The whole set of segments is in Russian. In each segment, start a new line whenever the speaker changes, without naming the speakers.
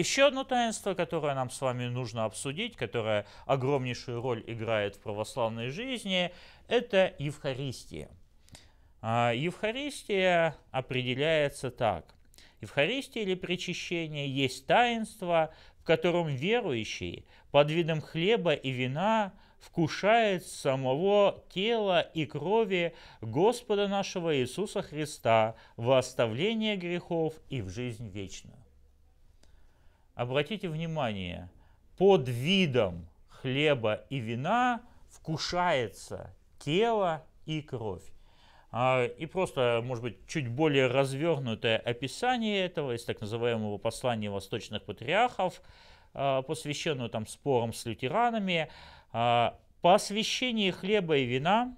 Еще одно таинство, которое нам с вами нужно обсудить, которое огромнейшую роль играет в православной жизни, это Евхаристия. А, Евхаристия определяется так. Евхаристия или причащение есть таинство, в котором верующий под видом хлеба и вина вкушает самого тела и крови Господа нашего Иисуса Христа во оставление грехов и в жизнь вечную обратите внимание, под видом хлеба и вина вкушается тело и кровь. А, и просто, может быть, чуть более развернутое описание этого из так называемого послания восточных патриархов, а, посвященного там спорам с лютеранами. А, по освящении хлеба и вина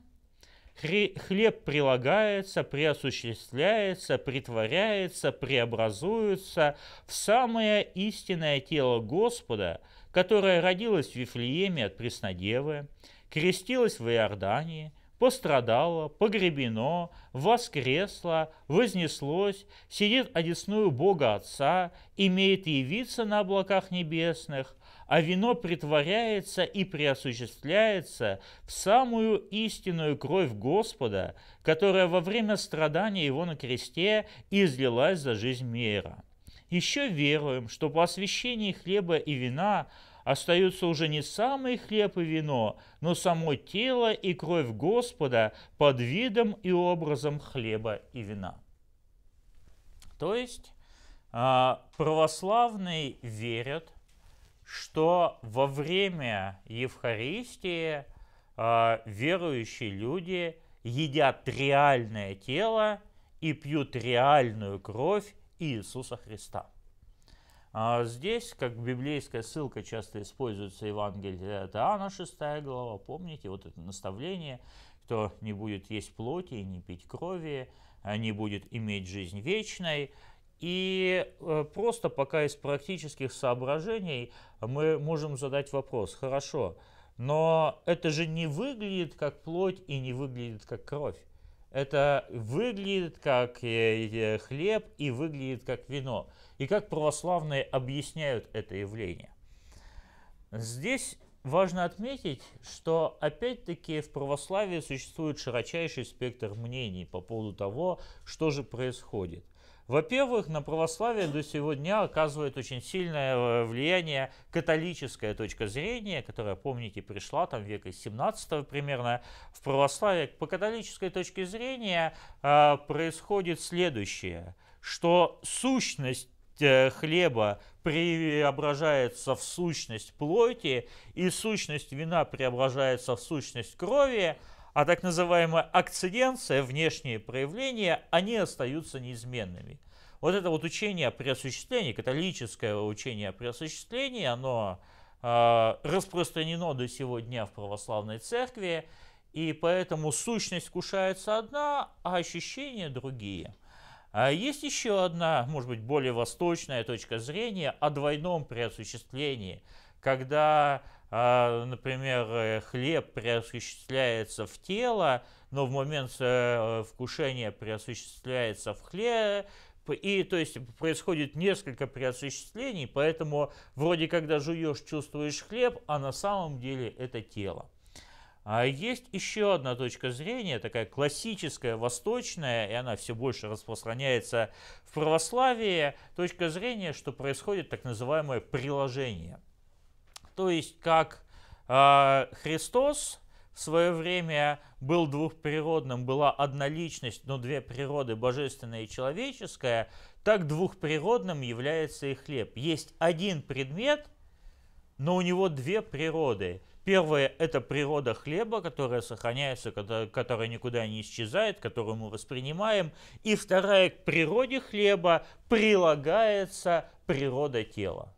Хлеб прилагается, преосуществляется, притворяется, преобразуется в самое истинное тело Господа, которое родилось в Вифлееме от Преснодевы, крестилось в Иордании, пострадало, погребено, воскресло, вознеслось, сидит одесную Бога Отца, имеет явиться на облаках небесных, а вино притворяется и преосуществляется в самую истинную кровь Господа, которая во время страдания Его на кресте излилась за жизнь мира. Еще веруем, что по освящении хлеба и вина остаются уже не самый хлеб и вино, но само тело и кровь Господа под видом и образом хлеба и вина. То есть а, православные верят – что во время Евхаристии а, верующие люди едят реальное тело и пьют реальную кровь Иисуса Христа. А, здесь, как библейская ссылка часто используется Евангелие от Иоанна, 6 глава, помните, вот это наставление, кто не будет есть плоти и не пить крови, а не будет иметь жизнь вечной – и э, просто пока из практических соображений мы можем задать вопрос, хорошо, но это же не выглядит как плоть и не выглядит как кровь. Это выглядит как э, э, хлеб и выглядит как вино. И как православные объясняют это явление. Здесь важно отметить, что опять-таки в православии существует широчайший спектр мнений по поводу того, что же происходит. Во-первых, на православие до сегодня оказывает очень сильное э, влияние католическая точка зрения, которая, помните, пришла там века 17 примерно в православие. По католической точке зрения э, происходит следующее, что сущность э, хлеба преображается в сущность плоти, и сущность вина преображается в сущность крови, а так называемая акциденция, внешние проявления, они остаются неизменными. Вот это вот учение о преосуществлении, католическое учение о преосуществлении, оно э, распространено до сегодня в православной церкви, и поэтому сущность кушается одна, а ощущения другие. А есть еще одна, может быть, более восточная точка зрения о двойном преосуществлении, когда а, например, э, хлеб преосуществляется в тело, но в момент э, вкушения преосуществляется в хлеб, и то есть происходит несколько преосуществлений, поэтому вроде когда жуешь, чувствуешь хлеб, а на самом деле это тело. А есть еще одна точка зрения, такая классическая, восточная, и она все больше распространяется в православии, точка зрения, что происходит так называемое приложение – то есть, как э, Христос в свое время был двухприродным, была одна личность, но две природы, божественная и человеческая, так двухприродным является и хлеб. Есть один предмет, но у него две природы. Первая это природа хлеба, которая сохраняется, которая никуда не исчезает, которую мы воспринимаем. И вторая – к природе хлеба прилагается природа тела.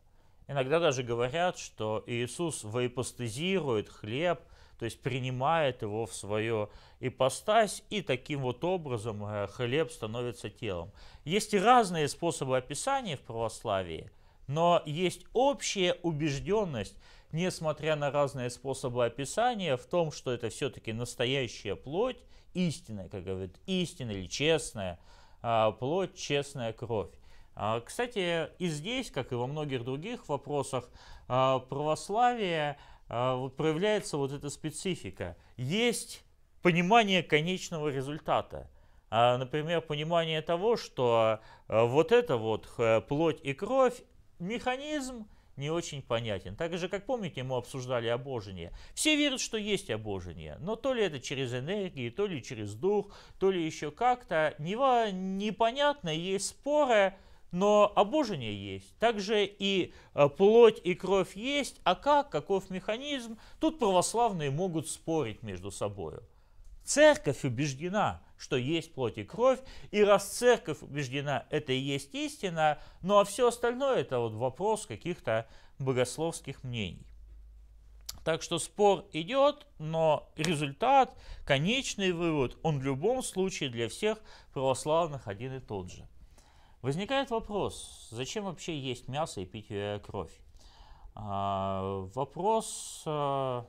Иногда даже говорят, что Иисус воипостезирует хлеб, то есть принимает его в свое ипостась, и таким вот образом э, хлеб становится телом. Есть и разные способы описания в православии, но есть общая убежденность, несмотря на разные способы описания, в том, что это все-таки настоящая плоть, истинная, как говорят, истинная или честная, а, плоть, честная кровь. А, кстати, и здесь, как и во многих других вопросах, а, православия, а, проявляется вот эта специфика. Есть понимание конечного результата. Например, понимание того, что вот это вот э, плоть и кровь, механизм не очень понятен. Так же, как помните, мы обсуждали обожение. Все верят, что есть обожение, но то ли это через энергии, то ли через дух, то ли еще как-то. Непонятно, есть споры, но обожение есть. Также и э, плоть и кровь есть, а как, каков механизм, тут православные могут спорить между собой. Церковь убеждена, что есть плоть и кровь, и раз церковь убеждена, это и есть истина, ну а все остальное это вот вопрос каких-то богословских мнений. Так что спор идет, но результат, конечный вывод, он в любом случае для всех православных один и тот же. Возникает вопрос, зачем вообще есть мясо и пить э, кровь? А, вопрос, э,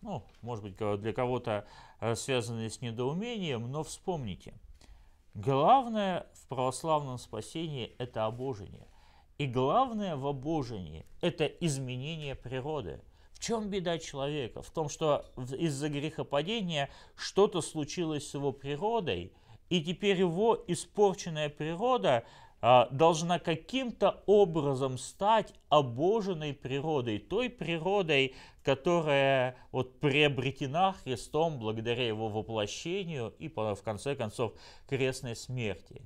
ну, может быть, для кого-то э, связанный с недоумением, но вспомните. Главное в православном спасении – это обожение. И главное в обожении – это изменение природы. В чем беда человека? В том, что из-за грехопадения что-то случилось с его природой, и теперь его испорченная природа а, должна каким-то образом стать обоженной природой, той природой, которая вот приобретена Христом благодаря его воплощению и, в конце концов, крестной смерти.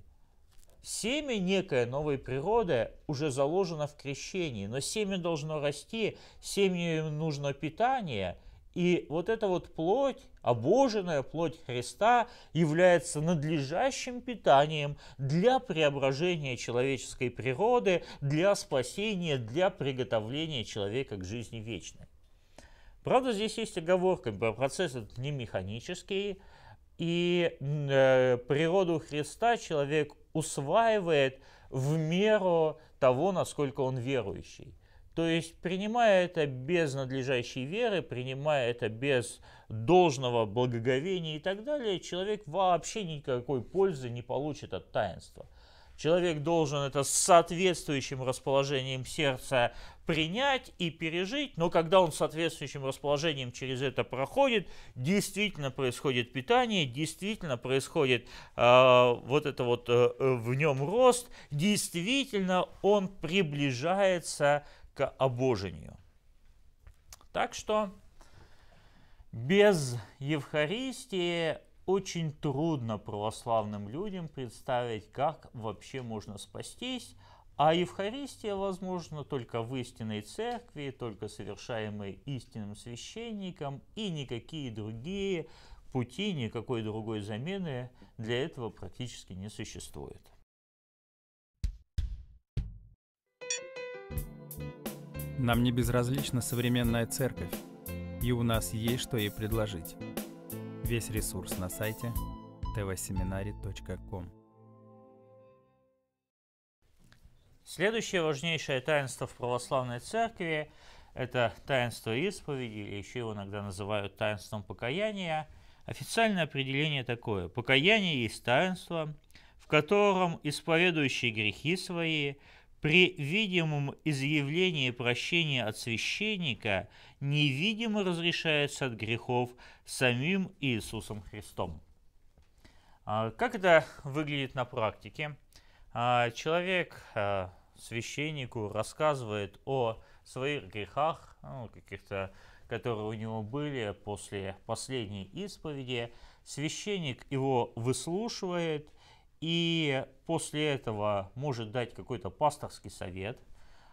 Семя некая новой природы уже заложено в крещении, но семя должно расти, семью нужно питание – и вот эта вот плоть, обоженная плоть Христа, является надлежащим питанием для преображения человеческой природы, для спасения, для приготовления человека к жизни вечной. Правда, здесь есть оговорка, процесс этот не механический, и э, природу Христа человек усваивает в меру того, насколько он верующий – то есть, принимая это без надлежащей веры, принимая это без должного благоговения и так далее, человек вообще никакой пользы не получит от таинства. Человек должен это с соответствующим расположением сердца принять и пережить, но когда он с соответствующим расположением через это проходит, действительно происходит питание, действительно происходит э, вот это вот э, в нем рост, действительно он приближается к обожению. Так что без Евхаристии очень трудно православным людям представить, как вообще можно спастись, а Евхаристия возможна только в истинной церкви, только совершаемой истинным священником, и никакие другие пути, никакой другой замены для этого практически не существует. Нам не безразлична современная церковь, и у нас есть что ей предложить. Весь ресурс на сайте tvseminary.com Следующее важнейшее таинство в православной церкви – это таинство исповеди, или еще его иногда называют таинством покаяния. Официальное определение такое – покаяние есть таинство, в котором исповедующий грехи свои при видимом изъявлении прощения от священника невидимо разрешается от грехов самим Иисусом Христом. А, как это выглядит на практике? А, человек а, священнику рассказывает о своих грехах, ну, каких-то, которые у него были после последней исповеди. Священник его выслушивает, и после этого может дать какой-то пасторский совет,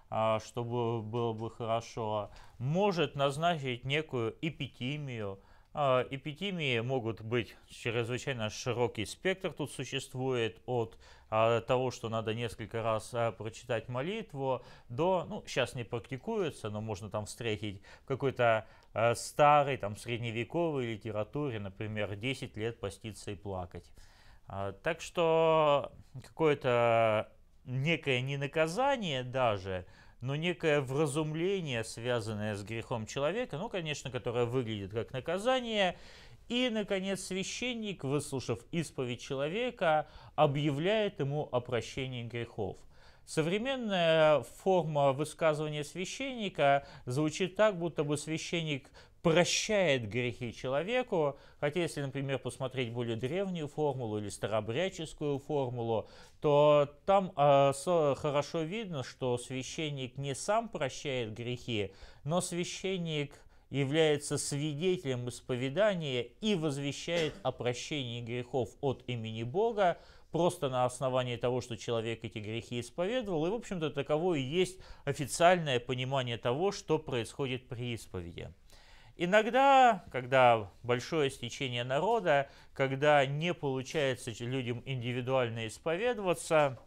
а, чтобы было бы хорошо. Может назначить некую эпитимию. А, эпитимии могут быть чрезвычайно широкий спектр. Тут существует от а, того, что надо несколько раз прочитать молитву, до, ну, сейчас не практикуется, но можно там встретить какой-то старый там, средневековой литературе, например, 10 лет поститься и плакать. А, так что какое-то некое не наказание даже, но некое вразумление, связанное с грехом человека, ну, конечно, которое выглядит как наказание. И, наконец, священник, выслушав исповедь человека, объявляет ему о прощении грехов – Современная форма высказывания священника звучит так, будто бы священник прощает грехи человеку, хотя если, например, посмотреть более древнюю формулу или старобряческую формулу, то там э, хорошо видно, что священник не сам прощает грехи, но священник является свидетелем исповедания и возвещает о прощении грехов от имени Бога, просто на основании того, что человек эти грехи исповедовал. И, в общем-то, таково и есть официальное понимание того, что происходит при исповеди. Иногда, когда большое стечение народа, когда не получается людям индивидуально исповедоваться,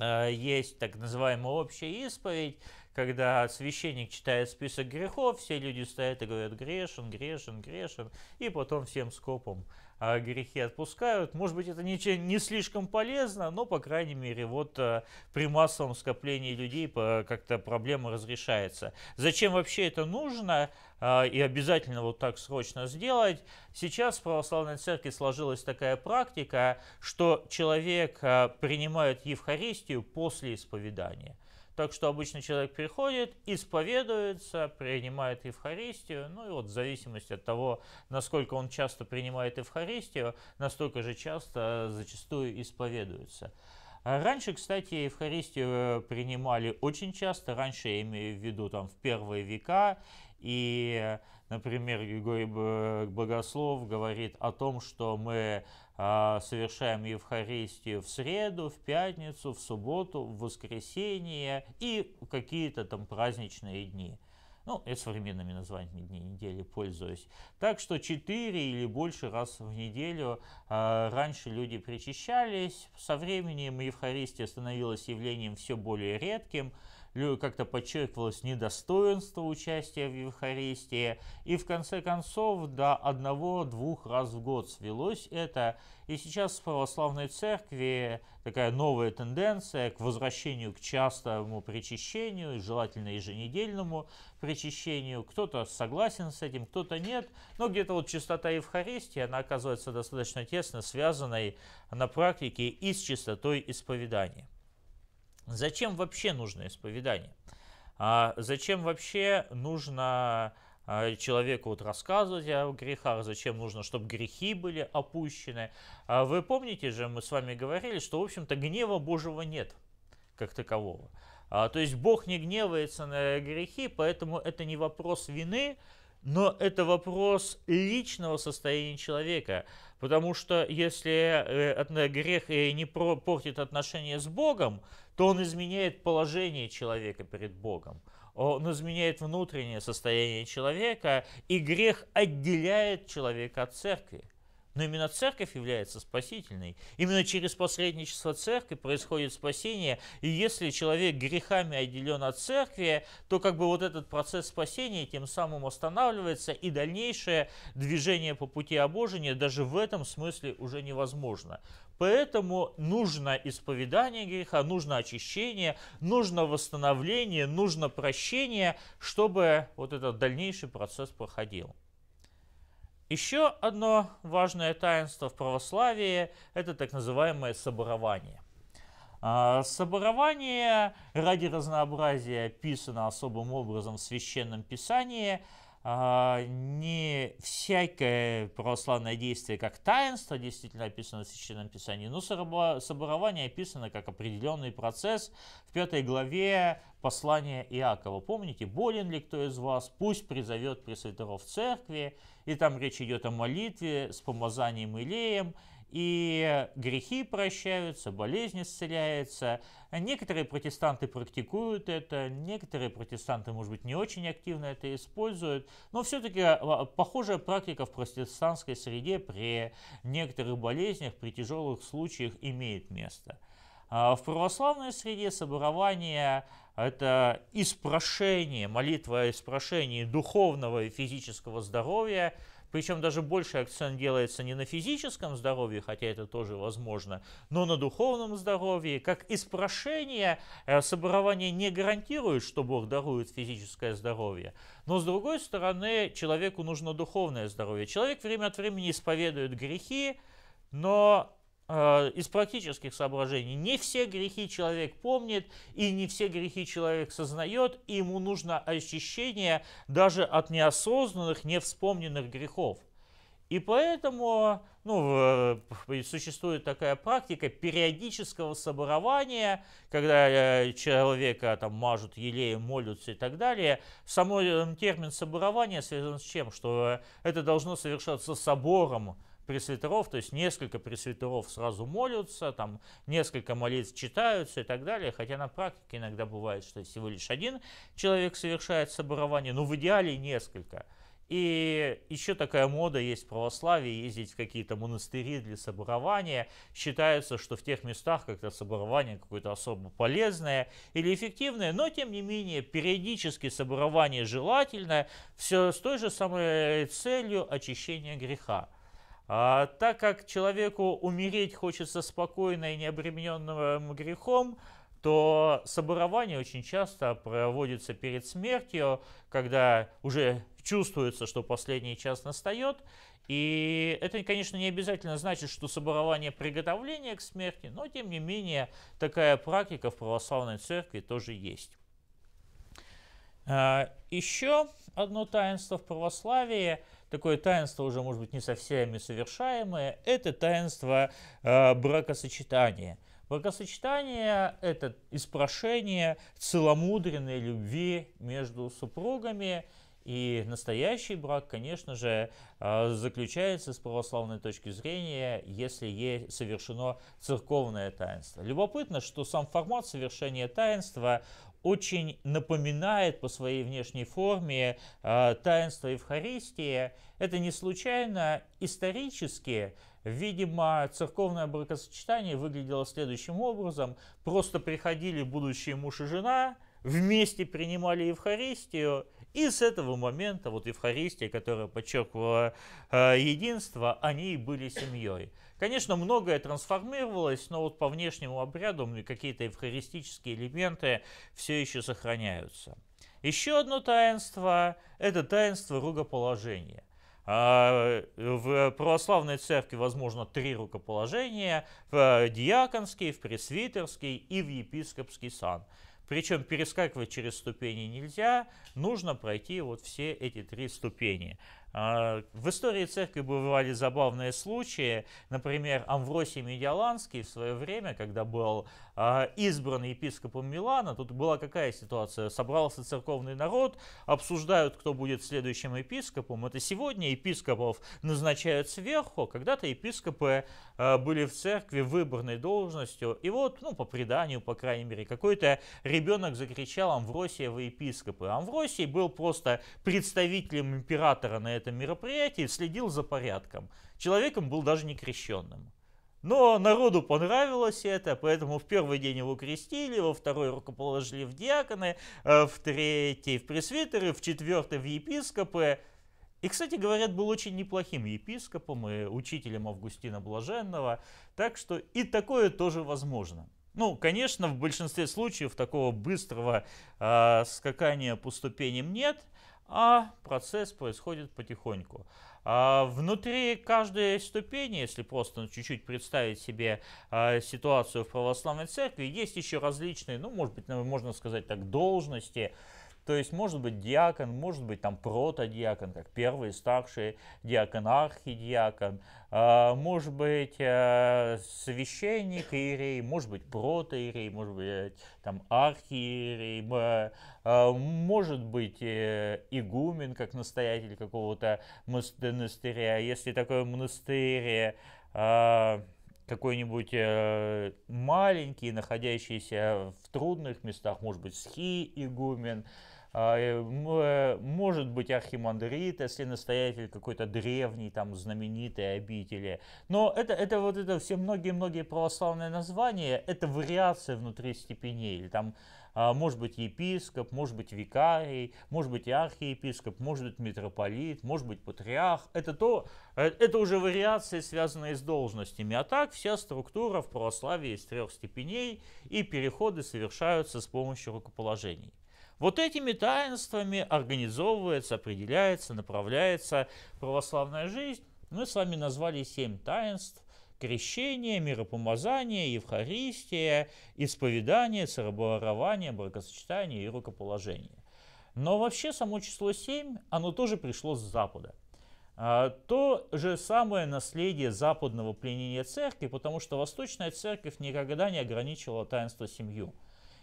э, есть так называемая общая исповедь, когда священник читает список грехов, все люди стоят и говорят «грешен, грешен, грешен», и потом всем скопом а, грехи отпускают. Может быть, это не, не слишком полезно, но, по крайней мере, вот э, при массовом скоплении людей как-то проблема разрешается. Зачем вообще это нужно? А, и обязательно вот так срочно сделать. Сейчас в православной церкви сложилась такая практика, что человек а, принимает Евхаристию после исповедания. Так что обычно человек приходит, исповедуется, принимает Евхаристию. Ну и вот в зависимости от того, насколько он часто принимает Евхаристию, настолько же часто зачастую исповедуется. А раньше, кстати, Евхаристию э, принимали очень часто. Раньше я имею в виду там в первые века. И, например, Григорий Богослов говорит о том, что мы а, совершаем Евхаристию в среду, в пятницу, в субботу, в воскресенье и какие-то там праздничные дни. Ну, я современными названиями дней недели пользуюсь. Так что 4 или больше раз в неделю э, раньше люди причащались. Со временем Евхаристия становилась явлением все более редким. Ну, как-то подчеркивалось недостоинство участия в Евхаристии. И в конце концов до одного-двух раз в год свелось это. И сейчас в православной церкви такая новая тенденция к возвращению к частому причащению, желательно еженедельному причащению. Кто-то согласен с этим, кто-то нет. Но где-то вот чистота Евхаристии, она оказывается достаточно тесно связанной на практике и с чистотой исповедания. Зачем вообще нужно исповедание? А зачем вообще нужно а, человеку вот рассказывать о грехах, зачем нужно, чтобы грехи были опущены. А вы помните же, мы с вами говорили, что, в общем-то, гнева Божьего нет как такового. А, то есть Бог не гневается на грехи, поэтому это не вопрос вины, но это вопрос личного состояния человека. Потому что если э, грех э, не портит отношения с Богом, то он изменяет положение человека перед Богом. Он изменяет внутреннее состояние человека, и грех отделяет человека от церкви. Но именно церковь является спасительной. Именно через посредничество церкви происходит спасение. И если человек грехами отделен от церкви, то как бы вот этот процесс спасения тем самым останавливается, и дальнейшее движение по пути обожения даже в этом смысле уже невозможно. Поэтому нужно исповедание греха, нужно очищение, нужно восстановление, нужно прощение, чтобы вот этот дальнейший процесс проходил. Еще одно важное таинство в православии – это так называемое соборование. А, соборование ради разнообразия описано особым образом в Священном Писании – а, не всякое православное действие как таинство действительно описано в Священном Писании, но соборование описано как определенный процесс в пятой главе послания Иакова. Помните, болен ли кто из вас, пусть призовет пресвитеров церкви, и там речь идет о молитве с помазанием и и грехи прощаются, болезнь исцеляется. Некоторые протестанты практикуют это, некоторые протестанты, может быть, не очень активно это используют, но все-таки а, а, похожая практика в протестантской среде при некоторых болезнях, при тяжелых случаях имеет место. А, в православной среде соборование – это испрошение, молитва о испрошении духовного и физического здоровья – причем даже больше акцент делается не на физическом здоровье, хотя это тоже возможно, но на духовном здоровье. Как испрошение, э, соборование не гарантирует, что Бог дарует физическое здоровье. Но с другой стороны, человеку нужно духовное здоровье. Человек время от времени исповедует грехи, но Э, из практических соображений. Не все грехи человек помнит, и не все грехи человек сознает, и ему нужно очищение даже от неосознанных, невспомненных грехов. И поэтому ну, э, существует такая практика периодического соборования, когда э, человека там мажут елеем, молятся и так далее. Самой термин соборования связан с чем? Что это должно совершаться собором, пресвитеров, то есть несколько пресвитеров сразу молятся, там несколько молитв читаются и так далее, хотя на практике иногда бывает, что всего лишь один человек совершает соборование, но ну, в идеале несколько. И еще такая мода есть в православии, ездить в какие-то монастыри для соборования. Считается, что в тех местах как-то соборование какое-то особо полезное или эффективное, но тем не менее периодически соборование желательно, все с той же самой целью очищения греха. А, так как человеку умереть хочется спокойно и необремененным грехом, то соборование очень часто проводится перед смертью, когда уже чувствуется, что последний час настает. И это, конечно, не обязательно значит, что соборование приготовления к смерти, но, тем не менее, такая практика в православной церкви тоже есть. А, Еще одно таинство в православии – такое таинство уже, может быть, не со всеми совершаемое, это таинство э, бракосочетания. Бракосочетание – это испрошение целомудренной любви между супругами – и настоящий брак, конечно же, а, заключается с православной точки зрения, если ей совершено церковное таинство. Любопытно, что сам формат совершения таинства очень напоминает по своей внешней форме э, таинство Евхаристии. Это не случайно исторически, видимо, церковное бракосочетание выглядело следующим образом. Просто приходили будущие муж и жена, вместе принимали Евхаристию, и с этого момента вот Евхаристия, которая подчеркивала э, единство, они и были семьей. Конечно, многое трансформировалось, но вот по внешнему обряду какие-то евхаристические элементы все еще сохраняются. Еще одно таинство – это таинство рукоположения. А, э, в православной церкви возможно три рукоположения – в диаконский, в пресвитерский и в епископский сан – причем перескакивать через ступени нельзя, нужно пройти вот все эти три ступени. А, в истории церкви бывали забавные случаи. Например, Амвросий Медиаланский в свое время, когда был а, избран епископом Милана, тут была какая ситуация? Собрался церковный народ, обсуждают, кто будет следующим епископом. Это сегодня епископов назначают сверху. Когда-то епископы а, были в церкви выборной должностью. И вот, ну, по преданию, по крайней мере, какой-то ребенок закричал Амвросия в епископы. Амвросий был просто представителем императора на этом этом мероприятии, следил за порядком. Человеком был даже не крещенным. Но народу понравилось это, поэтому в первый день его крестили, во второй рукоположили в диаконы, э, в третий в пресвитеры, в четвертый в епископы. И, кстати, говорят, был очень неплохим епископом и учителем Августина Блаженного, так что и такое тоже возможно. Ну, конечно, в большинстве случаев такого быстрого э, скакания по ступеням нет, а процесс происходит потихоньку. А внутри каждой ступени, если просто ну, чуть-чуть представить себе а, ситуацию в православной церкви, есть еще различные, ну, может быть, можно сказать так, должности, то есть может быть диакон, может быть там протодиакон, как первый, старший диакон, архидиакон, э, может быть э, священник иерей, может быть протоиерей, может быть там архиерей, э, может быть игумен, как настоятель какого-то монастыря, если такое монастырь какой-нибудь э, маленький, находящийся в трудных местах, может быть, схи игумен, а, э, э, может быть архимандрит, если настоятель какой-то древний, там, знаменитый обители. Но это, это вот это все многие-многие православные названия, это вариация внутри степеней. Или там а, может быть епископ, может быть викарий, может быть архиепископ, может быть митрополит, может быть патриарх. Это, то, э, это уже вариации, связанные с должностями. А так вся структура в православии из трех степеней, и переходы совершаются с помощью рукоположений. Вот этими таинствами организовывается, определяется, направляется православная жизнь. Мы с вами назвали семь таинств. Крещение, миропомазание, Евхаристия, исповедание, церебрование, бракосочетание и рукоположение. Но вообще само число 7, оно тоже пришло с Запада. А, то же самое наследие западного пленения церкви, потому что Восточная церковь никогда не ограничивала таинство семью.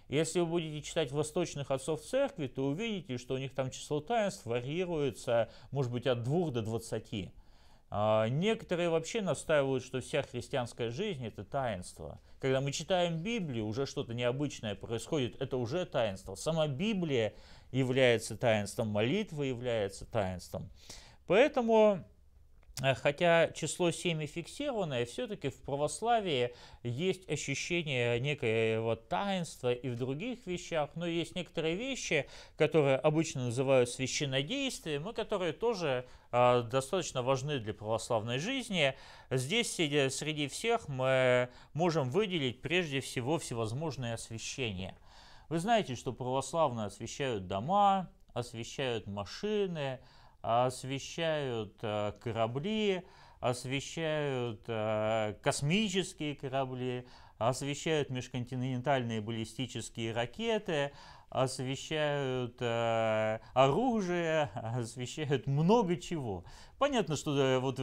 Если вы будете читать восточных отцов церкви, то увидите, что у них там число таинств варьируется, может быть, от двух до двадцати. А, некоторые вообще настаивают, что вся христианская жизнь – это таинство. Когда мы читаем Библию, уже что-то необычное происходит, это уже таинство. Сама Библия является таинством, молитва является таинством. Поэтому Э, хотя число 7 фиксированное, все-таки в православии есть ощущение некоего таинства и в других вещах, но есть некоторые вещи, которые обычно называют священнодействием, и которые тоже э, достаточно важны для православной жизни. Здесь среди всех мы можем выделить прежде всего всевозможные освящения. Вы знаете, что православные освещают дома, освещают машины, освещают э, корабли, освещают э, космические корабли, освещают межконтинентальные баллистические ракеты, освещают э, оружие, освещают много чего. Понятно, что вот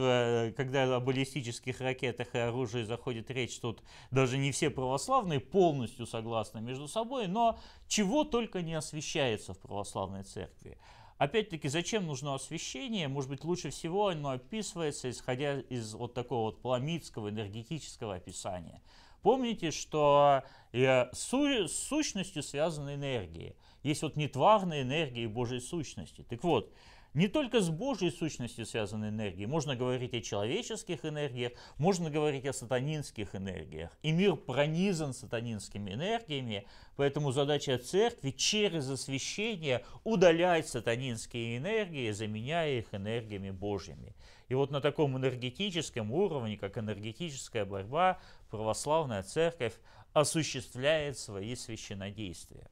когда о баллистических ракетах и оружии заходит речь, тут даже не все православные полностью согласны между собой, но чего только не освещается в православной церкви. Опять-таки, зачем нужно освещение? Может быть, лучше всего оно описывается, исходя из вот такого вот пламидского энергетического описания. Помните, что э, с сущностью связаны энергии. Есть вот нетварная энергия Божьей сущности. Так вот, не только с Божьей сущностью связаны энергии, можно говорить о человеческих энергиях, можно говорить о сатанинских энергиях. И мир пронизан сатанинскими энергиями, поэтому задача церкви через освящение удалять сатанинские энергии, заменяя их энергиями Божьими. И вот на таком энергетическом уровне, как энергетическая борьба, православная церковь осуществляет свои священодействия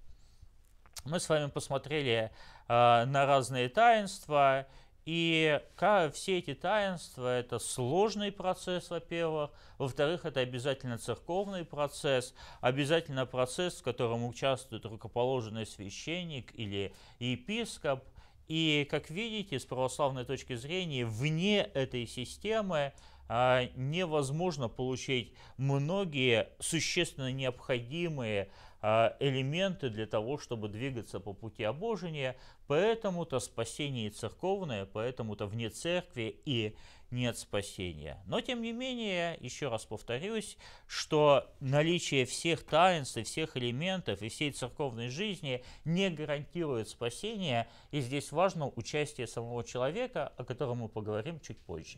мы с вами посмотрели э, на разные таинства, и все эти таинства – это сложный процесс, во-первых. Во-вторых, это обязательно церковный процесс, обязательно процесс, в котором участвует рукоположенный священник или епископ. И, как видите, с православной точки зрения, вне этой системы а, невозможно получить многие существенно необходимые а, элементы для того, чтобы двигаться по пути обожения. Поэтому-то спасение и церковное, поэтому-то вне церкви и нет спасения. Но тем не менее, еще раз повторюсь, что наличие всех таинств и всех элементов и всей церковной жизни не гарантирует спасение, и здесь важно участие самого человека, о котором мы поговорим чуть позже.